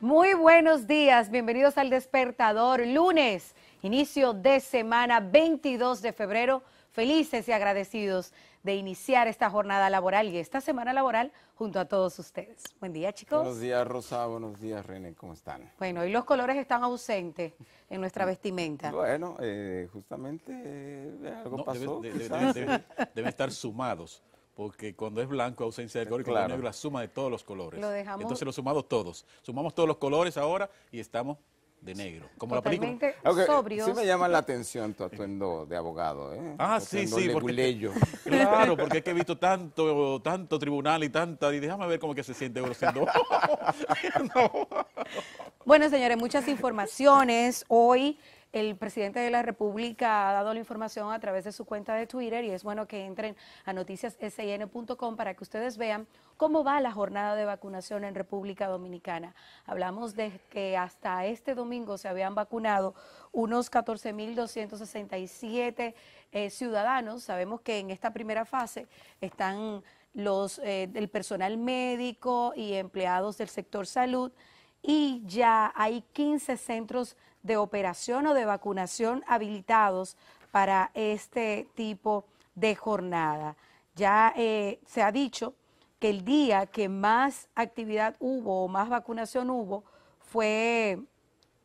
Muy buenos días, bienvenidos al despertador. Lunes, inicio de semana 22 de febrero. Felices y agradecidos de iniciar esta jornada laboral y esta semana laboral junto a todos ustedes. Buen día, chicos. Buenos días, Rosa. Buenos días, René. ¿Cómo están? Bueno, y los colores están ausentes en nuestra vestimenta. Bueno, eh, justamente eh, algo pasó. Debe, estar sumados porque cuando es blanco ausencia de color, y cuando es negro la suma de todos los colores. Lo Entonces lo sumamos todos. Sumamos todos los colores ahora y estamos de negro, como la película. Okay, Sí me llama la atención tu atuendo de abogado, ¿eh? Ah, sí, sí. Porque, claro, porque es que he visto tanto, tanto tribunal y tanta, y déjame ver cómo que se siente uno Bueno, señores, muchas informaciones hoy. El presidente de la República ha dado la información a través de su cuenta de Twitter y es bueno que entren a noticiassin.com para que ustedes vean cómo va la jornada de vacunación en República Dominicana. Hablamos de que hasta este domingo se habían vacunado unos 14.267 eh, ciudadanos. Sabemos que en esta primera fase están los del eh, personal médico y empleados del sector salud y ya hay 15 centros de operación o de vacunación habilitados para este tipo de jornada. Ya eh, se ha dicho que el día que más actividad hubo o más vacunación hubo fue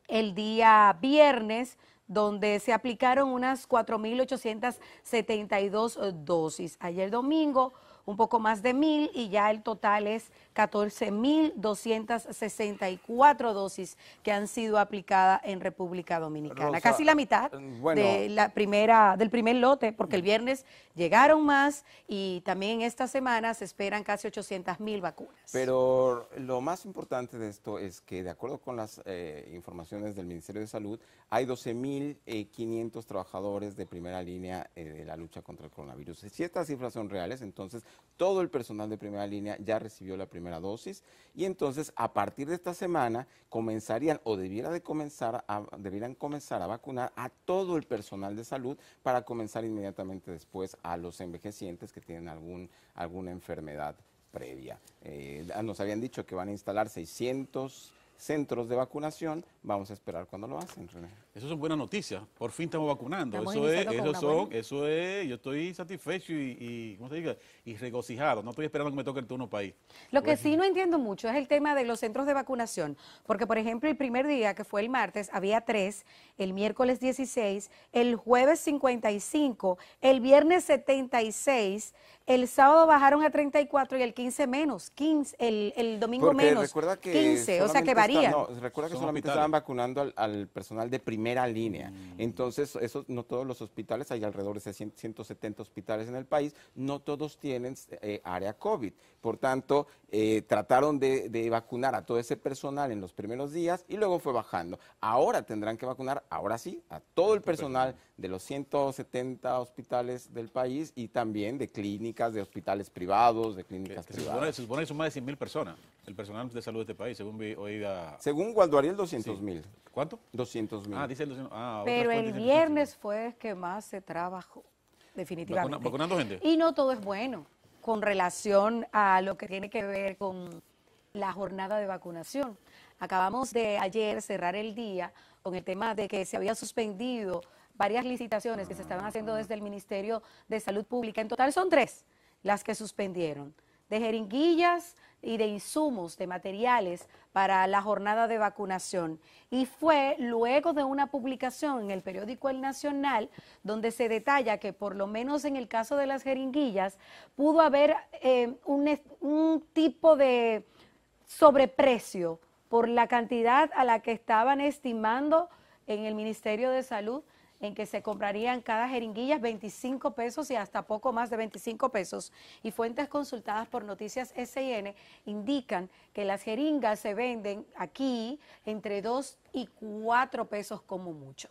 el día viernes, donde se aplicaron unas 4.872 dosis. Ayer domingo un poco más de mil y ya el total es 14.264 dosis que han sido aplicadas en República Dominicana. Casi la mitad eh, de la primera, del primer lote, porque el viernes llegaron más y también esta semana se esperan casi 800.000 vacunas. Pero lo más importante de esto es que, de acuerdo con las eh, informaciones del Ministerio de Salud, hay 12.500 trabajadores de primera línea eh, de la lucha contra el coronavirus. Si estas cifras son reales, entonces todo el personal de primera línea ya recibió la primera dosis y entonces a partir de esta semana comenzarían o debiera de comenzar debieran comenzar a vacunar a todo el personal de salud para comenzar inmediatamente después a los envejecientes que tienen algún, alguna enfermedad previa. Eh, ah, nos habían dicho que van a instalar 600 centros de vacunación, vamos a esperar cuando lo hacen, eso son buenas noticias. Por fin estamos vacunando. eso es, eso son, eso es, yo estoy satisfecho y, y ¿cómo se Y regocijado. No estoy esperando que me toque el turno país. Lo que sí no entiendo mucho es el tema de los centros de vacunación. Porque, por ejemplo, el primer día, que fue el martes, había tres, el miércoles 16, el jueves 55, el viernes 76, el sábado bajaron a 34 y el 15 menos, 15, el, domingo menos. que 15, o sea que varía. no, recuerda que solamente estaban vacunando al, al personal de primer primera línea. Entonces, eso, no todos los hospitales, hay alrededor de 170 hospitales en el país, no todos tienen eh, área COVID. Por tanto, eh, trataron de, vacunar a todo ese personal en los primeros días y luego fue bajando. Ahora tendrán que vacunar, ahora sí, a todo el personal de los 170 hospitales del país y también de clínicas, de hospitales privados, de clínicas privadas. Se supone, son más de 100 mil personas el personal de salud de este país, según vi, oiga. Según el 200 mil. ¿Cuánto? 200 mil. Ah, dice el 200 ah, Pero el viernes fue que más se trabajó, definitivamente. vacunando gente. Y no todo es bueno con relación a lo que tiene que ver con la jornada de vacunación. Acabamos de ayer cerrar el día con el tema de que se había suspendido varias licitaciones que se estaban haciendo desde el Ministerio de Salud Pública. En total son tres las que suspendieron de jeringuillas y de insumos, de materiales para la jornada de vacunación. Y fue luego de una publicación en el periódico El Nacional, donde se detalla que por lo menos en el caso de las jeringuillas pudo haber eh, un tipo de sobreprecio por la cantidad a la que estaban estimando en el Ministerio de Salud en que se comprarían cada jeringuilla 25 pesos y hasta poco más de 25 pesos. Y fuentes consultadas por Noticias SN indican que las jeringas se venden aquí entre 2 y 4 pesos como mucho.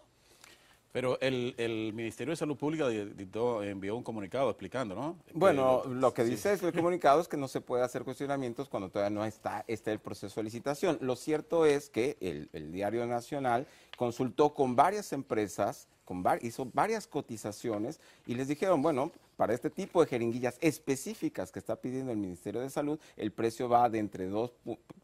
Pero el, el, Ministerio de Salud Pública envió un comunicado explicando, ¿no? Bueno, lo que dice es el comunicado es que no se puede hacer cuestionamientos cuando todavía no está, está el proceso de licitación. Lo cierto es que el, el Diario Nacional consultó con varias empresas, con var, hizo varias cotizaciones y les dijeron, bueno, para este tipo de jeringuillas específicas que está pidiendo el Ministerio de Salud, el precio va de entre 2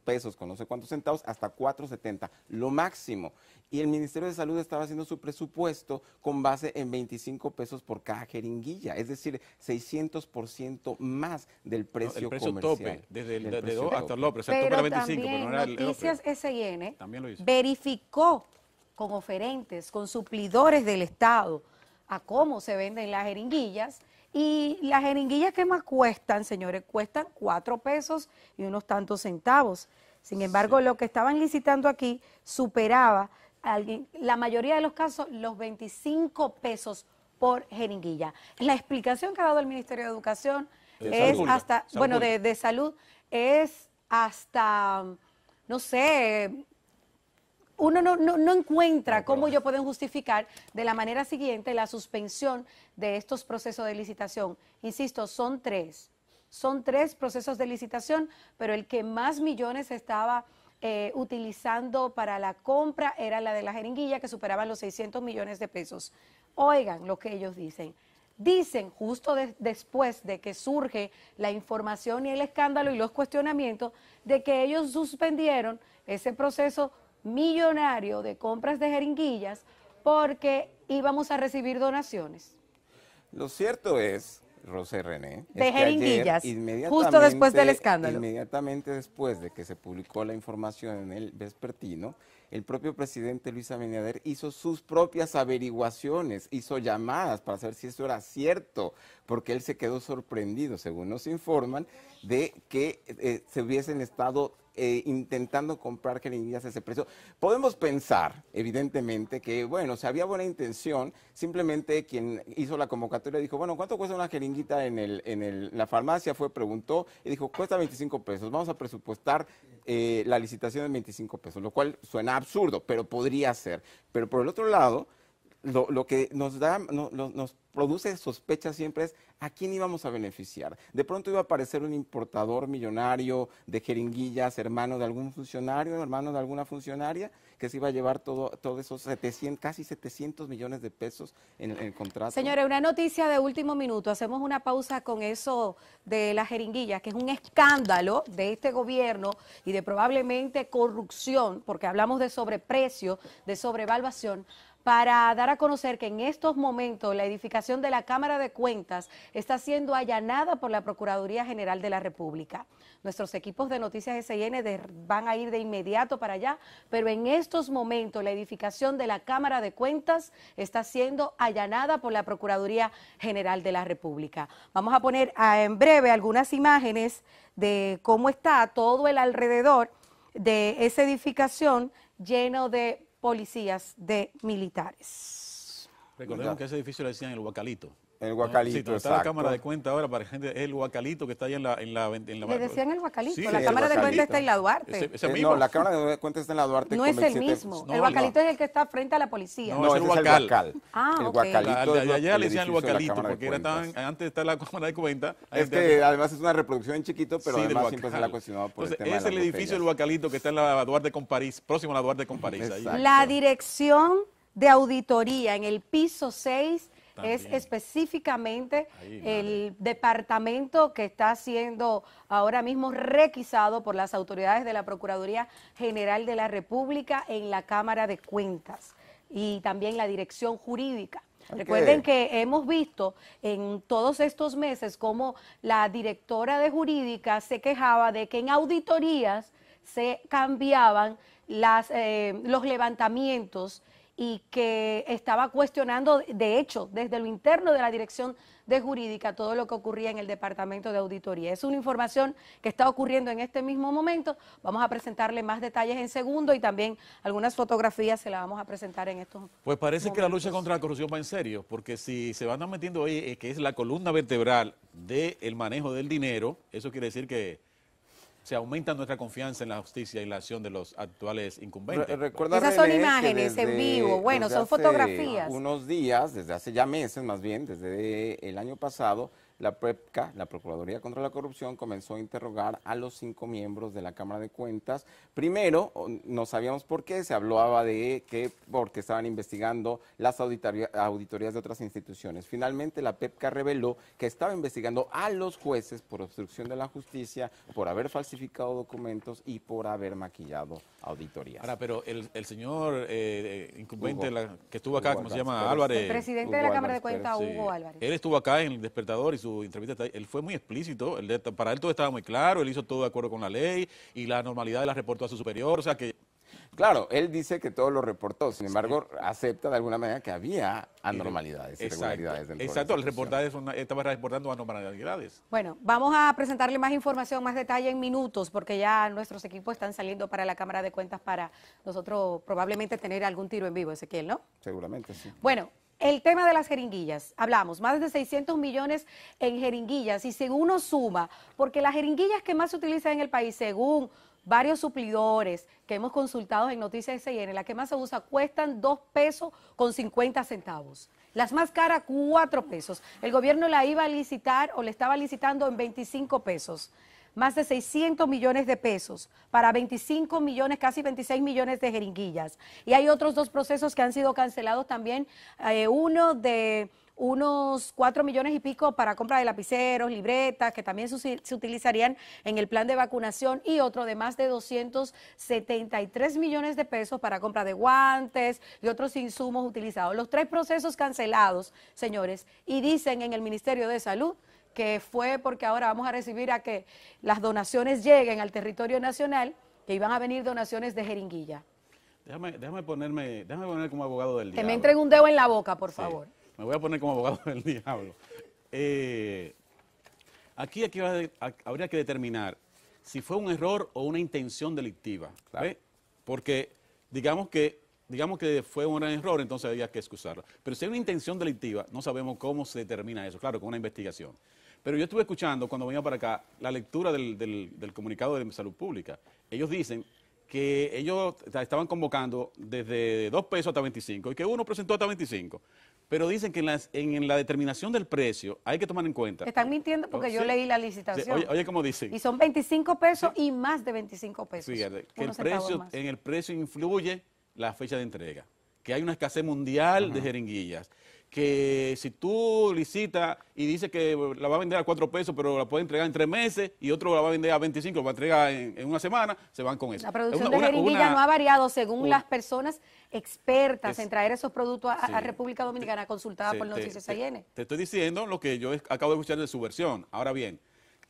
pesos con no sé cuántos centavos hasta 4.70, lo máximo. Y el Ministerio de Salud estaba haciendo su presupuesto con base en 25 pesos por cada jeringuilla, es decir, 600% más del precio, no, el precio Tope, desde el, hasta el tope 25, era Noticias el SN verificó con oferentes, con suplidores del Estado, a cómo se venden las jeringuillas y las jeringuillas que más cuestan, señores, cuestan cuatro pesos y unos tantos centavos. Sin embargo, lo que estaban licitando aquí superaba, alguien, la mayoría de los casos, los 25 pesos por jeringuilla. La explicación que ha dado el Ministerio de Educación es hasta, bueno, de, de salud, es hasta, no sé, uno no, encuentra cómo yo puedo justificar de la manera siguiente la suspensión de estos procesos de licitación. Insisto, son tres. Son tres procesos de licitación, pero el que más millones estaba eh, utilizando para la compra era la de la jeringuilla, que superaba los 600 millones de pesos. Oigan lo que ellos dicen. Dicen, justo después de que surge la información y el escándalo y los cuestionamientos, de que ellos suspendieron ese proceso millonario de compras de jeringuillas porque íbamos a recibir donaciones. Lo cierto es, Rosé René, de jeringuillas, justo después del escándalo. Inmediatamente después de que se publicó la información en el vespertino, el propio presidente Luis Abinader hizo sus propias averiguaciones, hizo llamadas para saber si eso era cierto, porque él se quedó sorprendido, según nos informan, de que eh, se hubiesen estado eh, intentando comprar jeringuillas a ese precio. Podemos pensar, evidentemente, que, bueno, si había buena intención, simplemente quien hizo la convocatoria dijo, bueno, ¿cuánto cuesta una jeringuita en, el, en la farmacia? Fue, preguntó y dijo, cuesta 25 pesos, vamos a presupuestar eh, la licitación de 25 pesos, lo cual suena absurdo, pero podría ser. Pero por el otro lado, lo, que nos da, nos produce sospecha siempre es a quién íbamos a beneficiar. De pronto iba a aparecer un importador millonario de jeringuillas, hermano de algún funcionario, hermano de alguna funcionaria, que se iba a llevar todos esos 700, casi 700 millones de pesos en, en el contrato. Señores, una noticia de último minuto. Hacemos una pausa con eso de las jeringuillas, que es un escándalo de este gobierno y de probablemente corrupción, porque hablamos de sobreprecio, de sobrevaluación, para dar a conocer que en estos momentos la edificación de la Cámara de Cuentas está siendo allanada por la Procuraduría General de la República. Nuestros equipos de Noticias SN van a ir de inmediato para allá, pero en estos momentos la edificación de la Cámara de Cuentas está siendo allanada por la Procuraduría General de la República. Vamos a poner ah, en breve algunas imágenes de cómo está todo el alrededor de esa edificación lleno de policías, de militares. Recordemos que ese edificio le decían el Huacalito. El ah, Huacalito, sí, está la Cámara de Cuentas ahora para gente, es el Huacalito que está ahí en la... En la, en la le decían el Huacalito, la Cámara de Cuentas está en la Duarte. Eh, no, la Cámara de Cuentas está en la Duarte. No es el mismo, el Huacalito es el que está frente a la policía. No, es el Huacal. Ah, el le decían el Huacalito, porque era tan, antes está la Cámara de Cuentas. Es que además es una reproducción en chiquito, pero además siempre se la ha cuestionado por es el edificio del Huacalito que está en la Duarte con París, próximo a la Duarte con París. La dirección de auditoría en el piso 6 es específicamente el departamento que está siendo ahora mismo requisado por las autoridades de la Procuraduría General de la República en la Cámara de Cuentas y también la dirección jurídica. Recuerden que hemos visto en todos estos meses cómo la directora de jurídica se quejaba de que en auditorías se cambiaban eh, los levantamientos y que estaba cuestionando, de hecho, desde lo interno de la Dirección de Jurídica, todo lo que ocurría en el Departamento de Auditoría. Es una información que está ocurriendo en este mismo momento. Vamos a presentarle más detalles en segundo y también algunas fotografías se las vamos a presentar en estos Pues parece que la lucha contra la corrupción va en serio, porque si se van metiendo hoy, que es la columna vertebral del manejo del dinero, eso quiere decir que se aumenta nuestra confianza en la justicia y la acción de los actuales incumbentes. Esas son imágenes en vivo, bueno, son fotografías. Unos días, desde hace ya meses más bien, desde el año pasado, la PEPCA, la Procuraduría contra la Corrupción, comenzó a interrogar a los cinco miembros de la Cámara de Cuentas. Primero, no sabíamos por qué, se hablaba de que porque estaban investigando las auditorías de otras instituciones. Finalmente, la PEPCA reveló que estaba investigando a los jueces por obstrucción de la justicia, por haber falsificado documentos y por haber maquillado auditorías. Ahora, pero el, señor eh, eh, incumbente que estuvo acá, ¿cómo se llama? Álvarez. El presidente de la Cámara de Cuentas, Hugo Álvarez. Él estuvo acá en El Despertador y su entrevista, él fue muy explícito, para él todo estaba muy claro, él hizo todo de acuerdo con la ley y la normalidad la reportó a su superior, o sea que... Claro, él dice que todo lo reportó, sin embargo, acepta de alguna manera que había anormalidades, Exacto. Exacto, el reportaje estaba reportando anormalidades. Bueno, vamos a presentarle más información, más detalle en minutos, porque ya nuestros equipos están saliendo para la Cámara de Cuentas para nosotros probablemente tener algún tiro en vivo, Ezequiel, ¿no? Seguramente, sí. Bueno, el tema de las jeringuillas, hablamos, más de 600 millones en jeringuillas y según uno suma, porque las jeringuillas que más se utilizan en el país, según varios suplidores que hemos consultado en Noticias SIN, las que más se usa cuestan 2 pesos con 50 centavos. Las más caras, 4 pesos. El gobierno la iba a licitar o le estaba licitando en 25 pesos más de 600 millones de pesos para 25 millones, casi 26 millones de jeringuillas. Y hay otros dos procesos que han sido cancelados también, eh, uno de unos 4 millones y pico para compra de lapiceros, libretas, que también se, se utilizarían en el plan de vacunación, y otro de más de 273 millones de pesos para compra de guantes y otros insumos utilizados. Los tres procesos cancelados, señores, y dicen en el Ministerio de Salud que fue porque ahora vamos a recibir a que las donaciones lleguen al territorio nacional, que iban a venir donaciones de jeringuilla. Déjame, ponerme, poner como abogado del diablo. Que me entren un dedo en la boca, por favor. me voy a poner como abogado del diablo. Eh, aquí, aquí habría que determinar si fue un error o una intención delictiva. Porque digamos que digamos que fue un error, entonces había que excusarlo. Pero si hay una intención delictiva, no sabemos cómo se determina eso, claro, con una investigación. Pero yo estuve escuchando cuando venía para acá la lectura del, comunicado de salud pública. Ellos dicen que ellos estaban convocando desde 2 pesos hasta 25 y que uno presentó hasta 25. Pero dicen que en, la determinación del precio hay que tomar en cuenta. Están mintiendo porque oh, yo leí la licitación. Oye, cómo como dicen. Y son 25 pesos y más de 25 pesos. Fíjate, que el precio, en el precio influye la fecha de entrega, que hay una escasez mundial de jeringuillas que si tú licitas y dices que la va a vender a cuatro pesos, pero la puede entregar en tres meses y otro la va a vender a 25, la va a entregar en, una semana, se van con eso. La producción de jeringuilla no ha variado según las personas expertas en traer esos productos a, República Dominicana consultada por Noticias AIN. te estoy diciendo lo que yo acabo de escuchar de su versión. Ahora bien,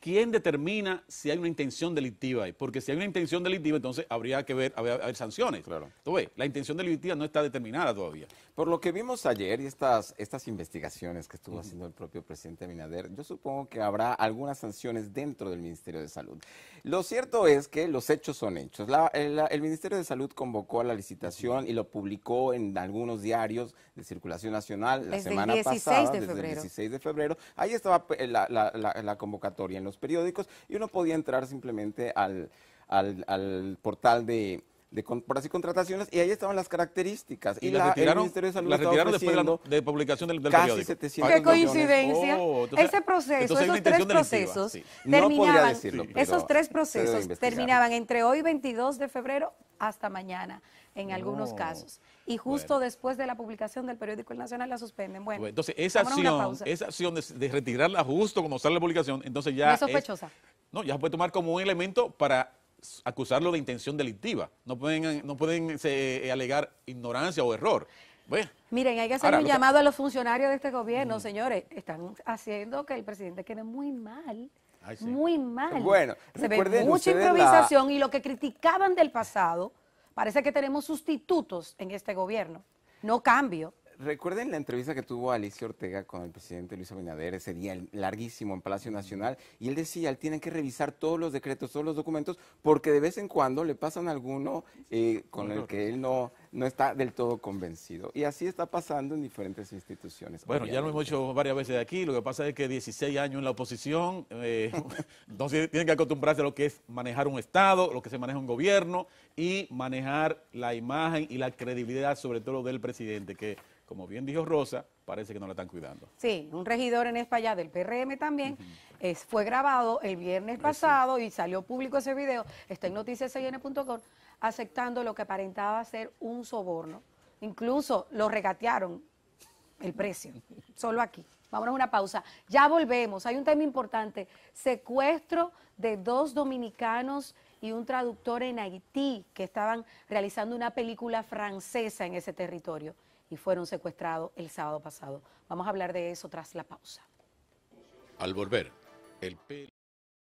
¿Quién determina si hay una intención delictiva ahí? Porque si hay una intención delictiva, entonces habría que ver, haber, sanciones. Claro. la intención delictiva no está determinada todavía. Por lo que vimos ayer y estas, estas investigaciones que estuvo haciendo el propio presidente Minader, yo supongo que habrá algunas sanciones dentro del Ministerio de Salud. Lo cierto es que los hechos son hechos. el, Ministerio de Salud convocó a la licitación y lo publicó en algunos diarios de circulación nacional la semana pasada, desde el 16 de febrero. Ahí estaba eh, la, convocatoria periódicos y uno podía entrar simplemente al, portal de, contrataciones y ahí estaban las características y, las retiraron, después de, la, publicación del, qué coincidencia oh, ese proceso esos tres procesos terminaban esos tres procesos terminaban entre hoy 22 de febrero hasta mañana en algunos casos. Y justo después de la publicación del periódico El Nacional la suspenden. Bueno, entonces esa acción, esa acción de, retirarla justo cuando sale la publicación, entonces ya... es sospechosa. no, ya se puede tomar como un elemento para acusarlo de intención delictiva. No pueden, no pueden este, eh, alegar ignorancia o error. Miren, hay que hacer un llamado a los funcionarios de este gobierno, mm. señores. Están haciendo que el presidente quede muy mal. Muy mal. Bueno, se ve mucha improvisación y lo que criticaban del pasado Parece que tenemos sustitutos en este gobierno, no cambio. Recuerden la entrevista que tuvo Alicia Ortega con el presidente Luis Abinader ese día larguísimo en Palacio Nacional y él decía, tiene que revisar todos los decretos, todos los documentos, porque de vez en cuando le pasan alguno eh, con el que él no no está del todo convencido. Y así está pasando en diferentes instituciones. Bueno, ya lo hemos hecho varias veces aquí. Lo que pasa es que 16 años en la oposición, eh, entonces tienen que acostumbrarse a lo que es manejar un Estado, lo que se maneja un gobierno y manejar la imagen y la credibilidad, sobre todo del presidente, que, como bien dijo Rosa, parece que no la están cuidando. Sí, un regidor en España del PRM también fue grabado el viernes pasado y salió público ese video, está en noticiascn.com, aceptando lo que aparentaba ser un soborno. Incluso lo regatearon el precio, solo aquí. Vámonos a una pausa. Ya volvemos. Hay un tema importante. Secuestro de dos dominicanos y un traductor en Haití que estaban realizando una película francesa en ese territorio y fueron secuestrados el sábado pasado. Vamos a hablar de eso tras la pausa. Al volver, el